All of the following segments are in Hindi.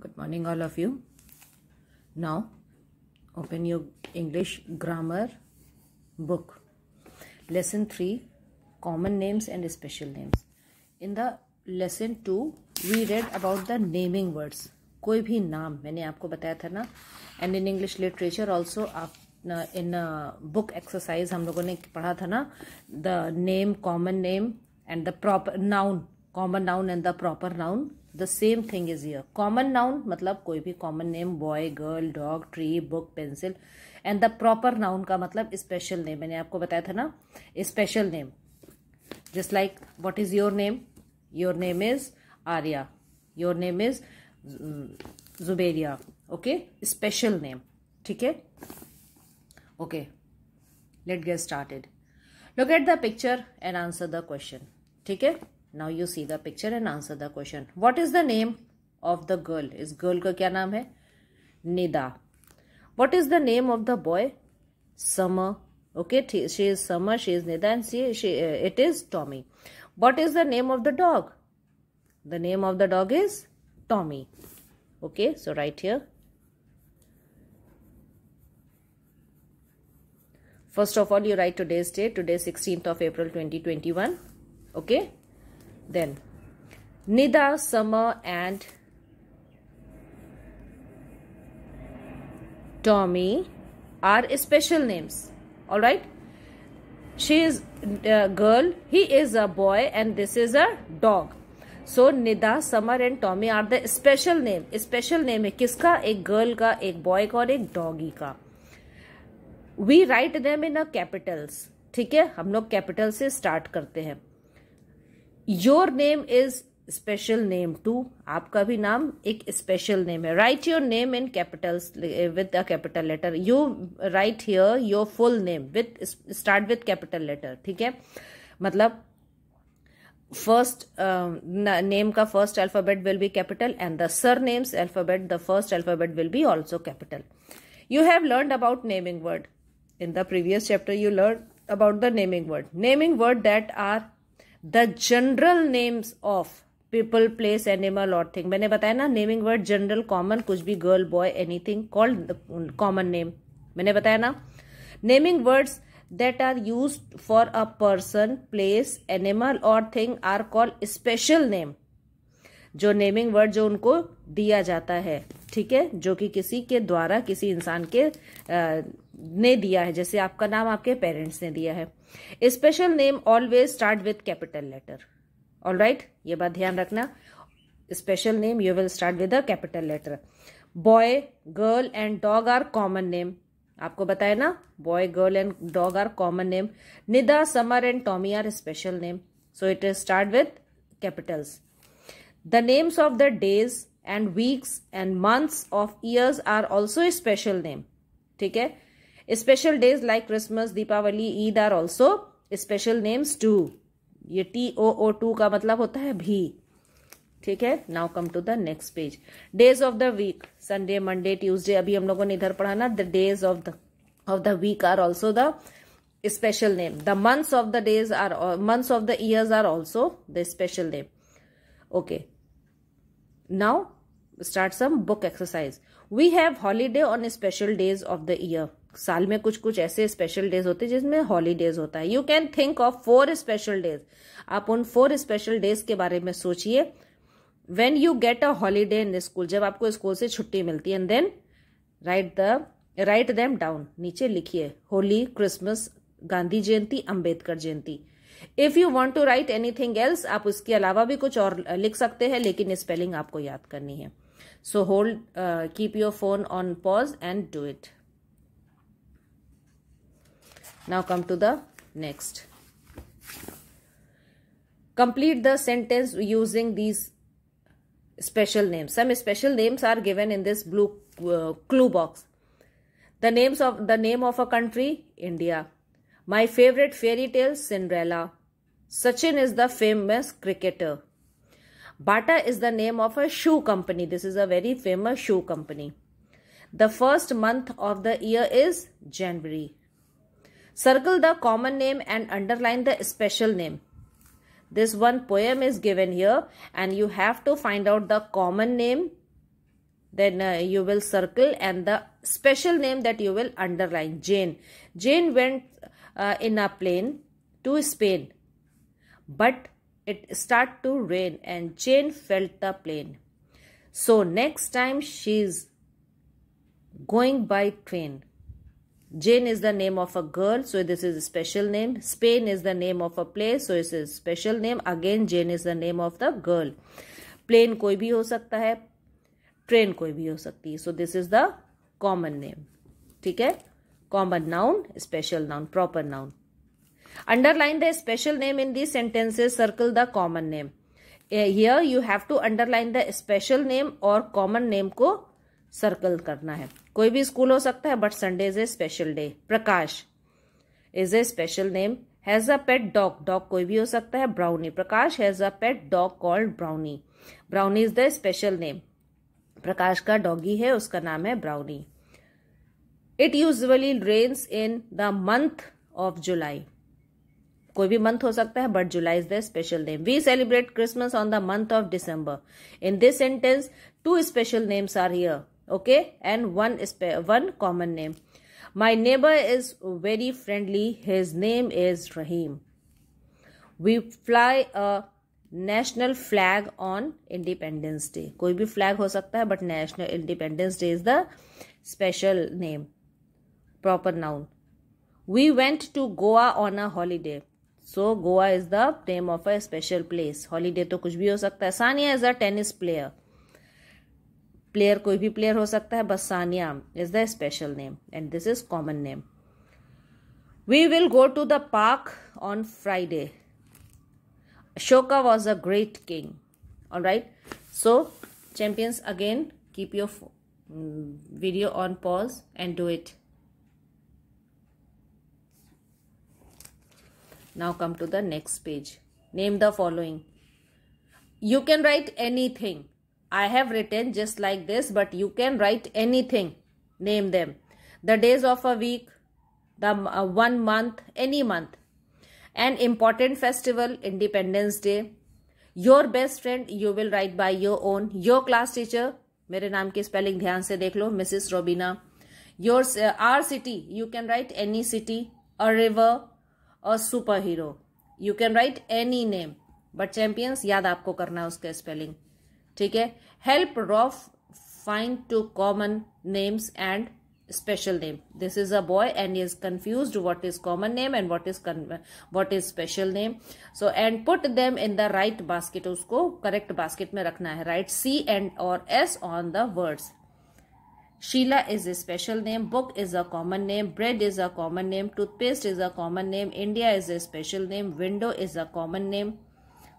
good morning all of you now open your english grammar book lesson 3 common names and special names in the lesson 2 we read about the naming words कोई भी नाम मैंने आपको बताया था ना and in English literature also आप इन बुक एक्सरसाइज हम लोगों ने पढ़ा था ना the name common name and the proper noun common noun and the proper noun the same thing is your common noun मतलब कोई भी common name boy girl dog tree book pencil and the proper noun का मतलब स्पेशल नेम मैंने आपको बताया था ना special name just like what is your name your name is Arya your name is Juberia okay special name ठीक है okay let get started look at the picture and answer the question ठीक है Now you see the picture and answer the question. What is the name of the girl? Is girl girl का क्या नाम है what is the name of the boy summer okay she is summer she is nida and she, she uh, it is tommy what is the name of the dog the name of the dog is tommy okay so right here first of all you write today's date today 16th of april 2021 okay Then Nida, Summer and Tommy are special names. Alright. She is a uh, girl, he is a boy and this is a dog. So Nida Samar and Tommy are the special name special name है किसका एक गर्ल का एक बॉय का और एक डॉगी का we write them in a capitals ठीक है हम लोग कैपिटल से स्टार्ट करते हैं Your name is special name too आपका भी नाम एक स्पेशल नेम है right your name in capitals with a capital letter you write here your full name with start with capital letter ठीक है मतलब first um, name ka first alphabet will be capital and the surnames alphabet the first alphabet will be also capital you have learned about naming word in the previous chapter you learned about the naming word naming word that are the general names of people place animal और थिंग मैंने बताया ना नेमिंग वर्ड जनरल कॉमन कुछ भी girl boy anything called common name मैंने बताया ना naming words that are use for a person place animal और thing are called special name जो नेमिंग वर्ड जो उनको दिया जाता है ठीक है जो कि किसी के द्वारा किसी इंसान के आ, ने दिया है जैसे आपका नाम आपके पेरेंट्स ने दिया है special name always start with capital letter all right ये बात ध्यान रखना special name you will start with a capital letter boy girl and dog are common name आपको बताया ना boy girl and dog are common name Nida Samar and Tommy are special name so it is start with capitals the names of the days and weeks and months of years are also special name ठीक है Special days like Christmas, Diwali, Eid are also special names too. ये टी ओ ओ टू का मतलब होता है भी ठीक है now come to the next page days of the week Sunday Monday Tuesday अभी हम लोगों ने इधर पढ़ा ना the days of the of the week are also special name the months of the days are months of the years are also the special name okay now start some book exercise we have holiday on special days of the year साल में कुछ कुछ ऐसे स्पेशल डेज होते हैं जिसमें हॉलीडेज होता है you can think of four special days आप उन फोर स्पेशल डेज के बारे में सोचिए when you get a holiday in school जब आपको स्कूल से छुट्टी मिलती है and then write the write them down नीचे लिखिए Holi Christmas Gandhi Jayanti Ambedkar Jayanti if you want to write anything else आप उसके अलावा भी कुछ और लिख सकते हैं लेकिन स्पेलिंग आपको याद करनी है so hold keep your phone on pause and do it Now come to the next. Complete the sentence using these special names. Some special names are given in this blue uh, clue box. The names of the name of a country, India. My favorite fairy tale, Cinderella. Sachin is the famous cricketer. Bata is the name of a shoe company. This is a very famous shoe company. The first month of the year is January. Circle the common name and underline the special name. This one poem is given here and you have to find out the common name. Then uh, you will circle and the special name that you will underline. Jane. Jane went uh, in a plane to Spain. But it started to rain and Jane felt the plane. So next time she's going by train. Jane is the name of a girl, so this is a special name. Spain is the name of a place, so it's a special name. Again, Jane is the name of the girl. Plane koi bhi ho sakta hai. Train koi bhi ho sakti hai. So this is the common name. Theek hai? Common noun, special noun, proper noun. Underline the special name in these sentences. Circle the common name. Eh, here you have to underline the special name or common name ko circle करना है कोई भी स्कूल हो सकता है but Sunday is a special day Prakash is a special name has a pet dog dog कोई भी हो सकता है Brownie Prakash has a pet dog called Brownie Brownie is the special name Prakash का डॉगी है उसका नाम है Brownie it usually rains in the month of July कोई भी मंथ हो सकता है but July is the special name we celebrate Christmas on the month of December in this sentence two special names are here okay and one one common name my neighbor is very friendly his name is rahim we fly a national flag on independence day koi bhi flag ho sakta hai but national independence day is the special name proper noun we went to goa on a holiday so goa is the name of a special place holiday to kuch bhi ho sakta hai sania is a tennis player Player, कोई player प्लेयर हो सकता है बस Sania is the special name and this is common name we will go to the park Ashoka was a great king. Alright. So, champions, again, keep your mm, video on pause and do it. Now come to the next page. Name the following. You can write anything. I have written just like this, but you can write anything. Name them. The days of a week, the uh, one month, any month. An important festival, Independence Day. Your best friend, you will write by your own. Your class teacher, mere naam ki spelling dhyan se dekh lo mrs robina your uh, our city you can write any city a river a superhero you can write any name but champions yaad aapko karna hai उसका spelling ठीक है help Ralph find two common names and special name this is a boy and is confuse what is common name and what is what is special name so and put them in the right basket उसको करेक्ट बास्केट में रखना है राइट सी एंड और S on the words Sheela is a special name book is a common name bread is a common name toothpaste is a common name India is a special name window is a common name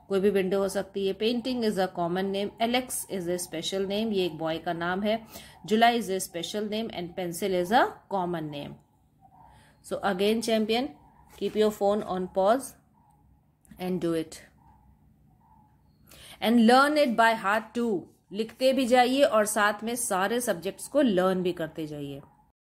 कोई भी विंडो हो सकती है painting is a common name Alex is a special name ये एक बॉय का नाम है July is a special name and pencil is a common name so again champion keep your phone on pause and do it and learn it by heart टू लिखते भी जाइए और साथ में सारे सब्जेक्ट्स को लर्न भी करते जाइए